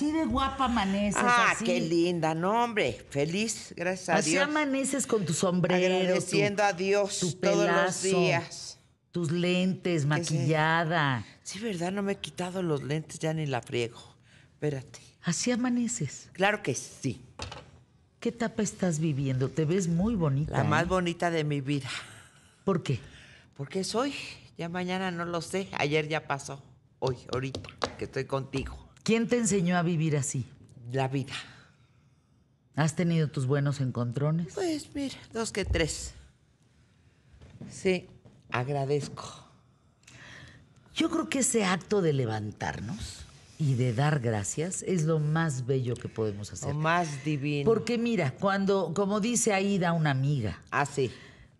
Así de guapa amaneces. Ah, qué linda, no, hombre. Feliz, gracias a Dios. Así amaneces con tu sombrero. Agradeciendo a Dios todos los días. Tus lentes, maquillada. Sí, verdad, no me he quitado los lentes, ya ni la friego. Espérate. Así amaneces. Claro que sí. ¿Qué etapa estás viviendo? Te ves muy bonita. La más ¿eh? bonita de mi vida. ¿Por qué? Porque es hoy. Ya mañana no lo sé. Ayer ya pasó. Hoy, ahorita, que estoy contigo. ¿Quién te enseñó a vivir así? La vida. ¿Has tenido tus buenos encontrones? Pues mira, dos que tres. Sí, agradezco. Yo creo que ese acto de levantarnos y de dar gracias es lo más bello que podemos hacer. Lo más divino. Porque mira, cuando, como dice Aida, una amiga. Ah, sí.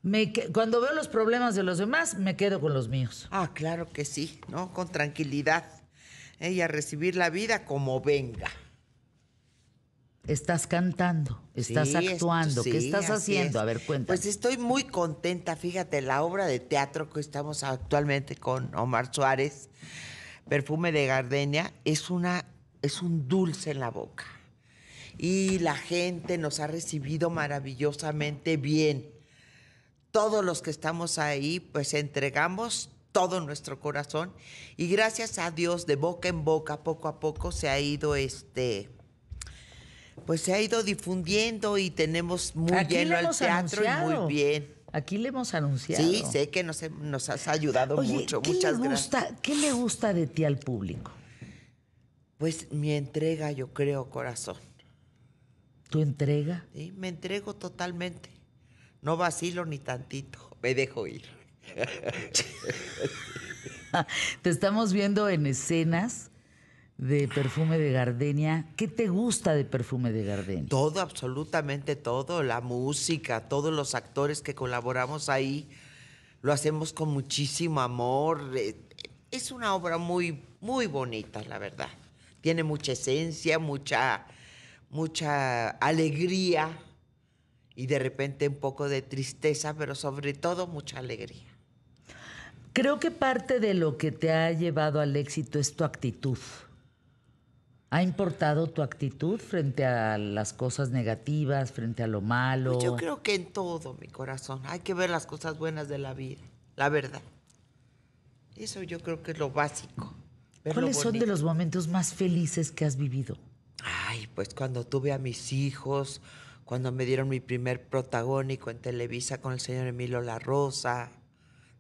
Me, cuando veo los problemas de los demás, me quedo con los míos. Ah, claro que sí, ¿no? Con tranquilidad y a recibir la vida como venga. Estás cantando, estás actuando, ¿qué estás haciendo? A ver, cuéntame. Pues estoy muy contenta, fíjate, la obra de teatro que estamos actualmente con Omar Suárez, Perfume de Gardenia, es, una, es un dulce en la boca. Y la gente nos ha recibido maravillosamente bien. Todos los que estamos ahí, pues entregamos todo nuestro corazón. Y gracias a Dios, de boca en boca, poco a poco, se ha ido este. Pues se ha ido difundiendo y tenemos muy bien lleno al teatro y muy bien. Aquí le hemos anunciado. Sí, sé que nos, has ayudado mucho. Muchas gracias. ¿Qué le gusta de ti al público? Pues mi entrega, yo creo, corazón. ¿Tu entrega? Sí, me entrego totalmente. No vacilo ni tantito. Me dejo ir te estamos viendo en escenas de perfume de gardenia. ¿Qué te gusta de perfume de gardenia? Todo, absolutamente todo. La música, todos los actores que colaboramos ahí, lo hacemos con muchísimo amor. Eh, es una obra muy, muy bonita, la verdad. Tiene mucha esencia, mucha, mucha alegría y de repente un poco de tristeza, pero sobre todo mucha alegría. Creo que parte de lo que te ha llevado al éxito es tu actitud. ¿Ha importado tu actitud frente a las cosas negativas, frente a lo malo? Pues yo creo que en todo, mi corazón. Hay que ver las cosas buenas de la vida, la verdad. Eso yo creo que es lo básico. ¿Cuáles son de los momentos más felices que has vivido? Ay, pues cuando tuve a mis hijos, cuando me dieron mi primer protagónico en Televisa con el señor Emilio La Rosa,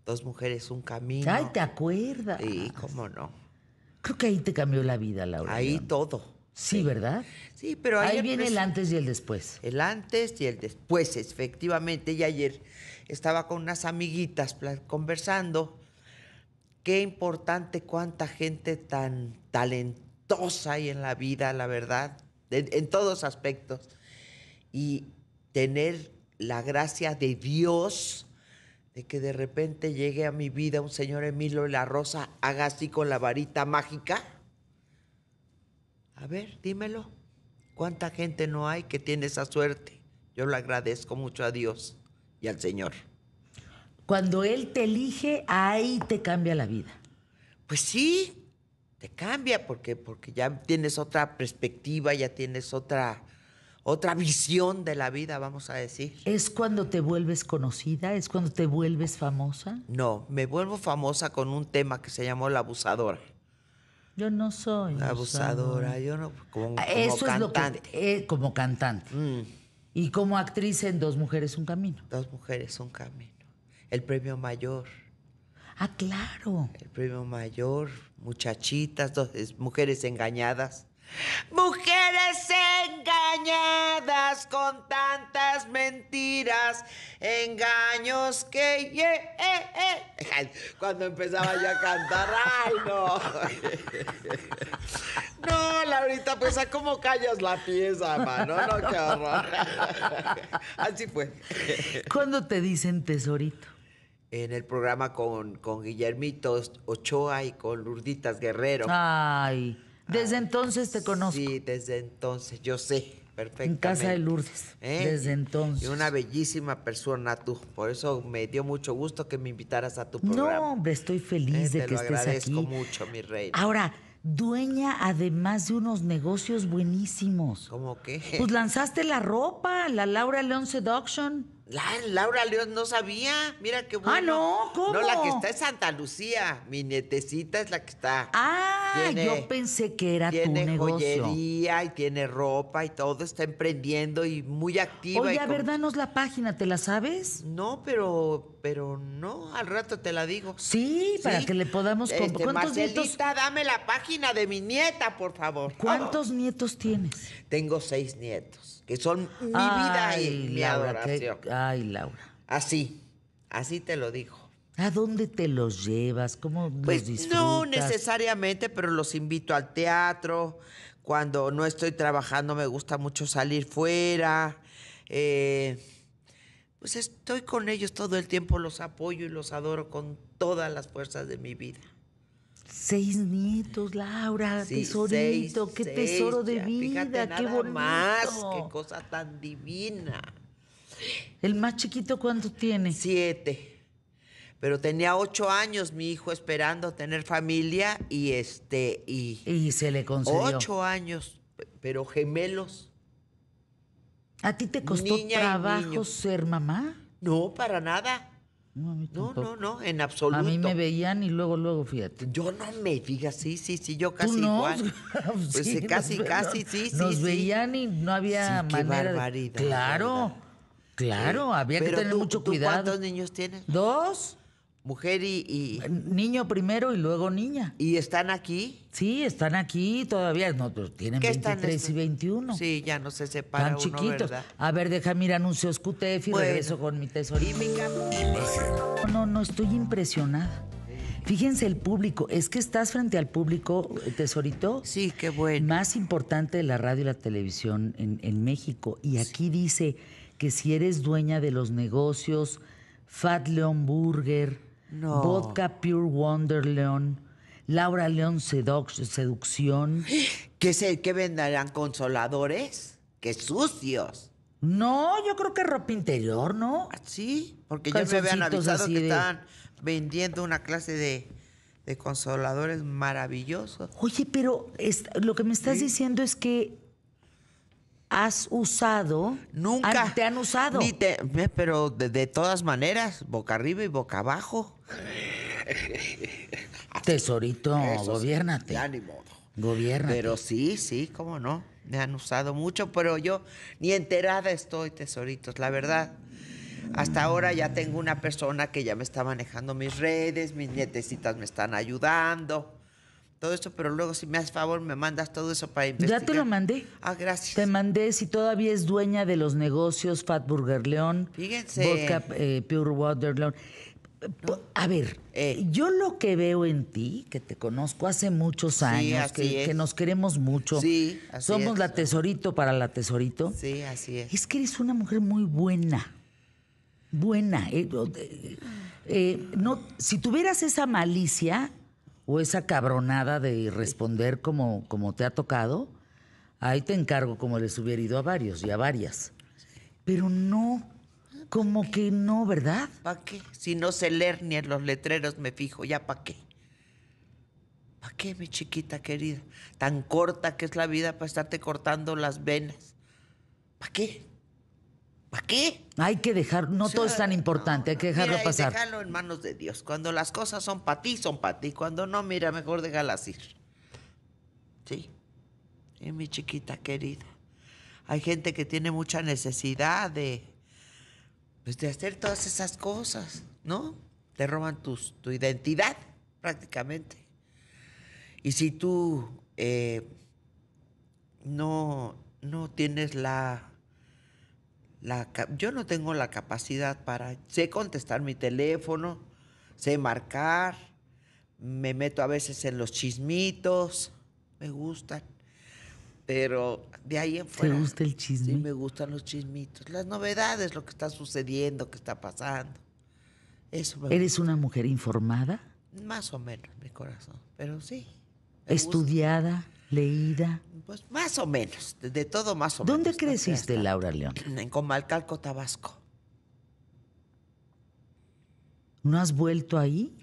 Dos mujeres, un camino. Ay, ¿te acuerdas? Sí, cómo no. Creo que ahí te cambió la vida, Laura. Ahí todo. Sí, ¿verdad? Sí, pero ahí viene el antes y el después. El antes y el después, efectivamente. Y ayer estaba con unas amiguitas conversando. Qué importante cuánta gente tan talentosa hay en la vida, la verdad, en todos aspectos. Y tener la gracia de Dios de que de repente llegue a mi vida un señor Emilio La Rosa, haga así con la varita mágica? A ver, dímelo. ¿Cuánta gente no hay que tiene esa suerte? Yo lo agradezco mucho a Dios y al Señor. Cuando Él te elige, ahí te cambia la vida. Pues sí, te cambia porque, porque ya tienes otra perspectiva, ya tienes otra otra visión de la vida, vamos a decir. ¿Es cuando te vuelves conocida? ¿Es cuando te vuelves famosa? No, me vuelvo famosa con un tema que se llamó La Abusadora. Yo no soy. La abusadora, yo no. Como, ah, Eso cantante. Es lo que, eh, como cantante. Mm. Y como actriz en Dos Mujeres, un Camino. Dos Mujeres, un Camino. El premio mayor. Ah, claro. El premio mayor, muchachitas, dos, mujeres engañadas. Mujeres engañadas con tantas mentiras, engaños que... Eh, eh. Cuando empezaba yo a cantar, ¡ay, no! No, Laurita, pues a cómo callas la pieza, mano. No, qué horror. Así fue. ¿Cuándo te dicen tesorito? en el programa con, con Guillermito Ochoa y con Lurditas Guerrero. Ay. Desde entonces te conozco. Sí, desde entonces, yo sé perfectamente. En casa de Lourdes, ¿Eh? desde entonces. Y una bellísima persona tú. Por eso me dio mucho gusto que me invitaras a tu programa. No, hombre, estoy eh, feliz estés de te lo agradezco mucho, mi rey. Ahora, dueña además de unos negocios buenísimos. ¿Cómo qué? Pues lanzaste la ropa, la Laura León Seduction. Laura León no sabía. Mira qué ah, bueno. Ah, no, ¿cómo? No, la que está es Santa Lucía. Mi nietecita es la que está. Ah, yo pensé que era tu Tiene joyería y tiene ropa y todo. Está emprendiendo y muy activa. Oye, a ver, danos la página, ¿te la sabes? No, pero pero no, al rato te la digo. Sí, para que le podamos... Este, ¿Cuántos dame la página de mi nieta, por favor. ¿Cuántos nietos tienes? Tengo seis nietos que son mi vida y mi adoración. ay, Laura. Así, así te lo digo. ¿A dónde te los llevas? ¿Cómo pues, No necesariamente, pero los invito al teatro. Cuando no estoy trabajando me gusta mucho salir fuera. Eh, pues estoy con ellos todo el tiempo, los apoyo y los adoro con todas las fuerzas de mi vida. Seis nietos, Laura, tesorito, qué tesoro de vida, qué más, qué cosa tan divina. ¿El más chiquito cuánto tiene? Siete. Pero tenía ocho años mi hijo esperando tener familia y este y se le concedió ocho años, pero gemelos. ¿A ti te costó trabajo ser mamá? No, para nada. No, no, no, en absoluto. A mí me veían y luego, luego, fíjate. Yo no me fija, sí, sí, sí, yo casi ¿Tú no? igual. pues, pues casi, casi, sí, nos sí. Nos veían y no había sí, qué manera. Barbaridad, claro, claro, había que tener mucho cuidado. ¿tú ¿Cuántos niños tienes? Dos. Mujer y, Niño primero y luego niña. ¿Y están aquí? Sí, están aquí todavía. No, tienen 23 y 21. Sí, ya no se separan. Tan chiquitos. a ver, ir mira anuncios QTF y regreso con mi tesorito. no, no, estoy impresionada. Fíjense el público, es que estás frente al público, tesorito. Sí, qué bueno. Más importante de la radio y la televisión en, México. Y aquí dice que si eres dueña de los negocios, Fat Leon Burger, no. Vodka Pure Wonder León. Laura León Seducción. ¿Qué, sé? ¿Qué venderán? ¿Consoladores? ¡Qué sucios! No, yo creo que ropa interior, ¿no? Ah, sí, porque ya me habían avisado que están vendiendo una clase de, consoladores maravillosos. Oye, pero lo que me estás diciendo es que has usado. Nunca. te han usado. pero de, todas maneras, boca arriba y boca abajo. Tesorito, gobiérnate. gobiernate. ni modo. Pero sí, sí, cómo no. Me han usado mucho, pero yo ni enterada estoy, tesoritos, la verdad. Hasta ahora ya tengo una persona que ya me está manejando mis redes, mis nietecitas me están ayudando todo eso, pero luego si me haces favor me mandas todo eso para investigar. Ya te lo mandé. Ah, gracias. Te mandé si todavía es dueña de los negocios Fatburger León, Fíjense. Vodka eh, Pure Water León. A ver, eh. yo lo que veo en ti, que te conozco hace muchos años, que, nos queremos mucho, sí, así somos la tesorito para la tesorito. Sí, así es. Es que eres una mujer muy buena, buena. Eh, no, si tuvieras esa malicia, o esa cabronada de responder como, como te ha tocado, ahí te encargo como les hubiera ido a varios y a varias. Pero no, como que no, ¿verdad? ¿Para qué? Si no sé leer ni en los letreros me fijo, ya para qué. ¿Para qué, mi chiquita querida? Tan corta que es la vida para estarte cortando las venas. ¿Para qué? ¿Para qué? Hay que dejar, no todo es tan importante, hay que dejarlo mira, pasar. Dejarlo en manos de Dios. Cuando las cosas son para ti, son para ti. Cuando no, mira, mejor déjalas ir. Sí. Y mi chiquita querida. Hay gente que tiene mucha necesidad de, pues, de hacer todas esas cosas, ¿no? Te roban tu identidad, prácticamente. Y si tú eh, no, no tienes la la, yo no tengo la capacidad para, sé contestar mi teléfono, sé marcar, me meto a veces en los chismitos, me gustan. Pero de ahí en fuera. ¿Te gusta el chisme? Sí, me gustan los chismitos. Las novedades, lo que está sucediendo, qué está pasando. Eso ¿Eres una mujer informada? Más o menos, mi corazón. Pero sí. ¿Estudiada? leída? Pues más o menos, de, todo más o menos. ¿Dónde creciste, Laura León? En Comalcalco, Tabasco. ¿No has vuelto ahí?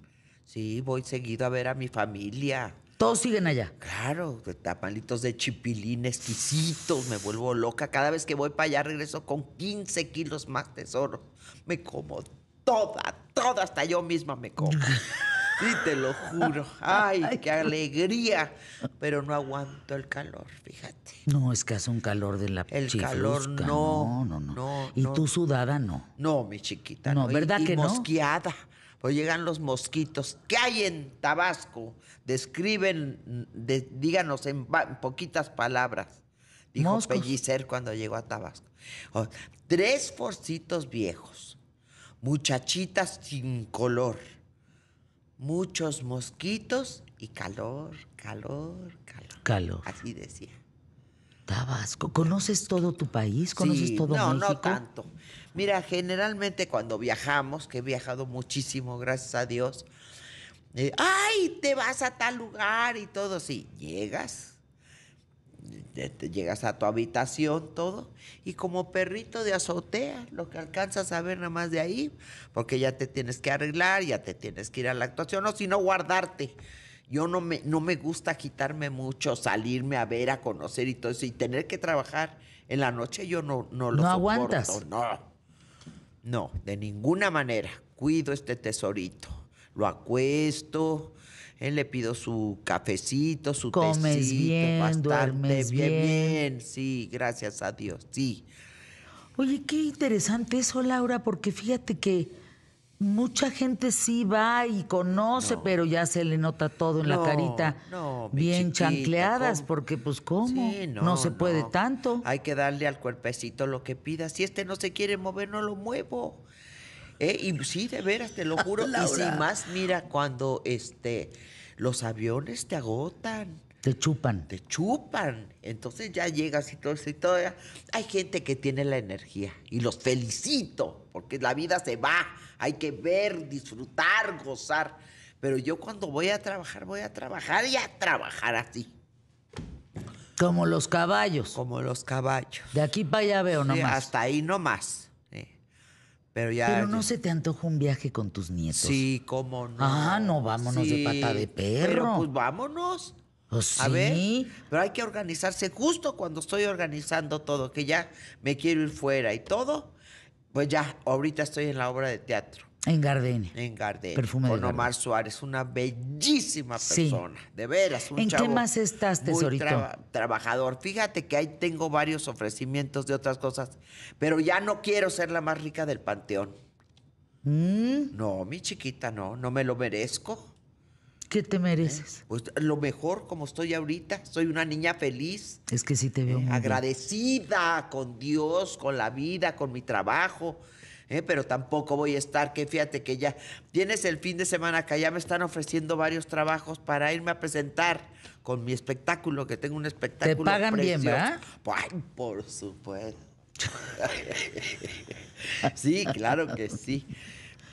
Sí, voy seguido a ver a mi familia. Todos siguen allá. Claro, de tapalitos de chipilín exquisitos, me vuelvo loca. Cada vez que voy para allá regreso con 15 kilos más tesoro. Me como toda, toda, hasta yo misma me como. Sí, te lo juro. Ay, qué alegría. Pero no aguanto el calor, fíjate. No, es que hace un calor de la El calor no. No, no, y tú sudada no. No, mi chiquita. No, ¿verdad que y mosqueada. Pues llegan los mosquitos. ¿Qué hay en Tabasco? Describen, díganos en, poquitas palabras. Dijo Pellicer cuando llegó a Tabasco. Oh, tres forcitos viejos, muchachitas sin color muchos mosquitos y calor, calor, calor. Así decía. Tabasco, ¿conoces todo tu país? ¿Conoces todo no, México? No, no tanto. Mira, generalmente cuando viajamos, que he viajado muchísimo, gracias a Dios, eh, ay, te vas a tal lugar y todo, sí, llegas llegas a tu habitación, todo, y como perrito de azotea, lo que alcanzas a ver nada más de ahí, porque ya te tienes que arreglar, ya te tienes que ir a la actuación, o si no, guardarte. Yo no me, no me gusta quitarme mucho, salirme a ver, a conocer y todo eso, y tener que trabajar en la noche, yo no, no lo no soporto. Aguantas. No, no, de ninguna manera. Cuido este tesorito. Lo acuesto, él le pido su cafecito, su Comes tecito, bien, bien, bien, Sí, gracias a Dios, sí. Oye, qué interesante eso, Laura, porque fíjate que mucha gente sí va y conoce, pero ya se le nota todo en la carita. No, bien chancleadas, porque pues cómo, no, se puede tanto. Hay que darle al cuerpecito lo que pida. Si este no se quiere mover, no lo muevo. Eh, y sí, de veras, te lo juro. y sin más, mira, cuando este, los aviones te agotan. Te chupan. Te chupan. Entonces ya llegas y todo eso y Hay gente que tiene la energía y los felicito porque la vida se va. Hay que ver, disfrutar, gozar. Pero yo cuando voy a trabajar, voy a trabajar y a trabajar así. Como los caballos. Como los caballos. De aquí para allá veo nomás. hasta ahí nomás. Pero ya. no se te antoja un viaje con tus nietos. Sí, cómo no. Ah, no, vámonos de pata de perro. pues vámonos. Oh, A ver, pero hay que organizarse justo cuando estoy organizando todo, que ya me quiero ir fuera y todo. Pues ya, ahorita estoy en la obra de teatro. En Gardenia. En Gardenia. Perfume con Omar Suárez, una bellísima persona. De veras, un ¿En qué más estás, tesorito? trabajador. Fíjate que ahí tengo varios ofrecimientos de otras cosas, pero ya no quiero ser la más rica del panteón. ¿Mm? No, mi chiquita, no, no me lo merezco. ¿Qué te ¿Eh? mereces? Pues lo mejor, como estoy ahorita. Soy una niña feliz. Es que sí te veo. Eh, agradecida con Dios, con la vida, con mi trabajo ¿eh? pero tampoco voy a estar, que fíjate que ya tienes el fin de semana que ya me están ofreciendo varios trabajos para irme a presentar con mi espectáculo, que tengo un espectáculo. Te pagan bien, ¿verdad? Ay, por supuesto. sí, claro que sí.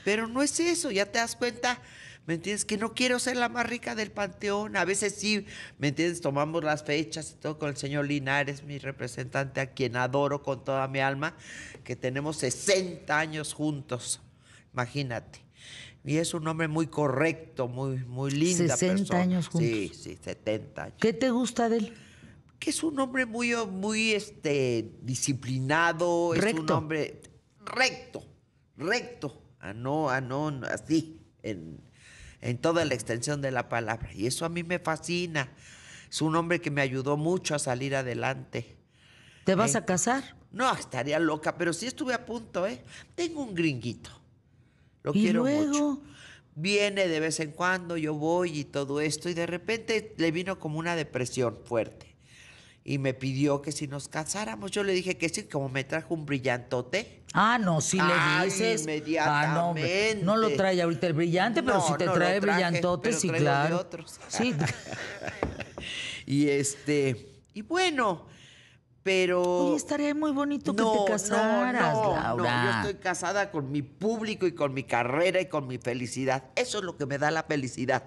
Pero no es eso, ya te das cuenta ¿Me entiendes? Que no quiero ser la más rica del panteón. A veces sí, ¿me entiendes? Tomamos las fechas y todo con el señor Linares, mi representante, a quien adoro con toda mi alma, que tenemos 60 años juntos. Imagínate. Y es un hombre muy correcto, muy, muy lindo. 60 años juntos. Sí, sí, 70 años. ¿Qué te gusta de él? Que es un hombre muy, muy este, disciplinado, recto. es un hombre recto, recto, a ah, no, a ah, no, así, en, en toda la extensión de la palabra. Y eso a mí me fascina. Es un hombre que me ayudó mucho a salir adelante. ¿Te vas eh, a casar? No, estaría loca, pero sí estuve a punto, ¿eh? Tengo un gringuito. Lo ¿Y quiero luego? mucho. Viene de vez en cuando, yo voy y todo esto, y de repente le vino como una depresión fuerte y me pidió que si nos casáramos. Yo le dije que sí, como me trajo un brillantote. Ah, no, si le dices. Ah, no, no, lo trae ahorita el brillante, pero si te trae brillantote, sí, claro. De otros. Sí. y este. Y bueno, pero. Oye, estaría muy bonito que te casaras, Laura. No, yo estoy casada con mi público y con mi carrera y con mi felicidad. Eso es lo que me da la felicidad.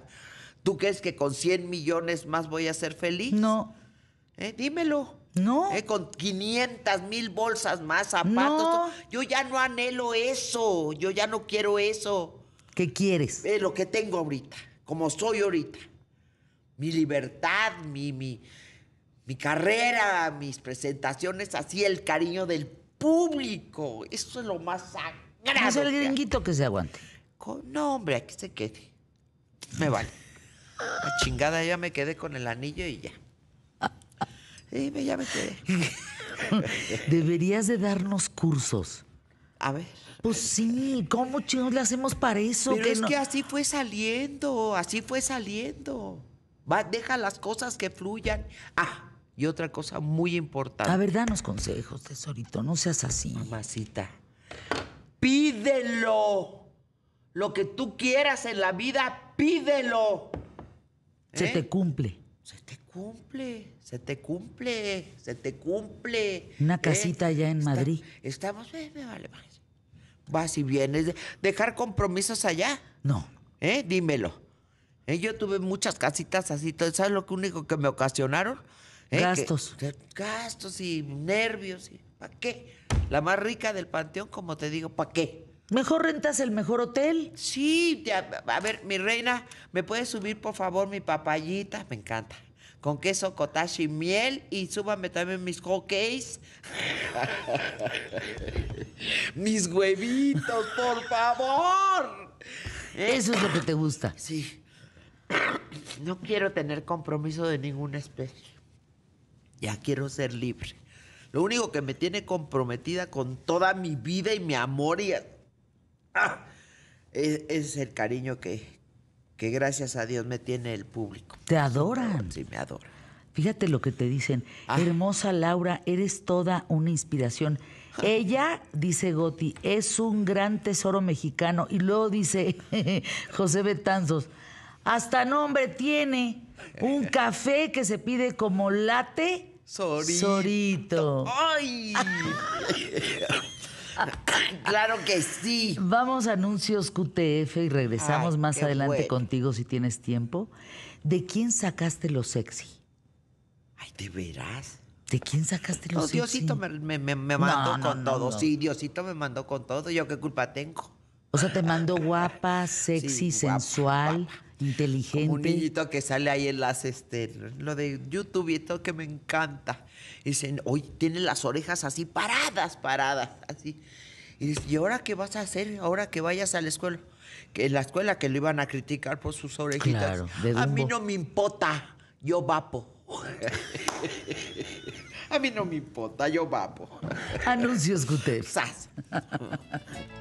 ¿Tú crees que con 100 millones más voy a ser feliz? No. ¿Eh? dímelo. No. ¿Eh? con 500 mil bolsas más, zapatos. Yo ya no anhelo eso. Yo ya no quiero eso. ¿Qué quieres? Eh, lo que tengo ahorita, como soy ahorita. Mi libertad, mi, mi, carrera, mis presentaciones, así el cariño del público. Eso es lo más sagrado. Es el gringuito que se aguante. no, hombre, aquí se quede. Me vale. La chingada ya me quedé con el anillo y ya. Sí, me quedé. Deberías de darnos cursos. A ver. Pues sí, ¿cómo chinos le hacemos para eso? Pero es que así fue saliendo, así fue saliendo. deja las cosas que fluyan. Ah, y otra cosa muy importante. A ver, danos consejos, tesorito, no seas así. Mamacita, pídelo. Lo que tú quieras en la vida, pídelo. Se ¿Eh? te cumple. Se te cumple, se te cumple, se te cumple. Una casita eh, allá en Madrid. Estamos, me vale Vas y vienes. Dejar compromisos allá. No. ¿Eh? Dímelo. Eh, yo tuve muchas casitas así. ¿Sabes lo único que me ocasionaron? Eh, gastos. gastos y nervios. Y, ¿Para qué? La más rica del panteón, como te digo, ¿para qué? Mejor rentas el mejor hotel. Sí, a ver, mi reina, ¿me puedes subir por favor mi papayita? Me encanta con queso, cottage y miel. Y súbame también mis hotcakes. mis huevitos, por favor. Eso es lo que te gusta. Sí. No quiero tener compromiso de ninguna especie. Ya quiero ser libre. Lo único que me tiene comprometida con toda mi vida y mi amor y... Ah, e-, es, el cariño que, que gracias a Dios me tiene el público. Te adoran. Sí, me adoran. Fíjate lo que te dicen. Ah. Hermosa Laura, eres toda una inspiración. Ella, dice Goti, es un gran tesoro mexicano. Y luego dice José Betanzos, hasta nombre tiene un café que se pide como late. Sorito. Sorito. ¡Ay! claro que sí. Vamos a anuncios QTF y regresamos más adelante contigo si tienes tiempo. ¿De quién sacaste lo sexy? Ay, ¿de veras? ¿De quién sacaste lo sexy? Diosito me, mandó con todo. Sí, Diosito me mandó con todo. ¿Yo qué culpa tengo? O sea, te mandó guapa, sexy, sensual. Inteligente. Como un niñito que sale ahí en las, este, lo de YouTube y todo que me encanta. dicen, hoy tiene las orejas así paradas, paradas, así. Y dice, ¿y ahora qué vas a hacer? Ahora que vayas a la escuela. Que en la escuela que lo iban a criticar por sus orejitas. Claro, a mí no me importa, yo vapo. a mí no me importa, yo vapo. Anuncios Guterres.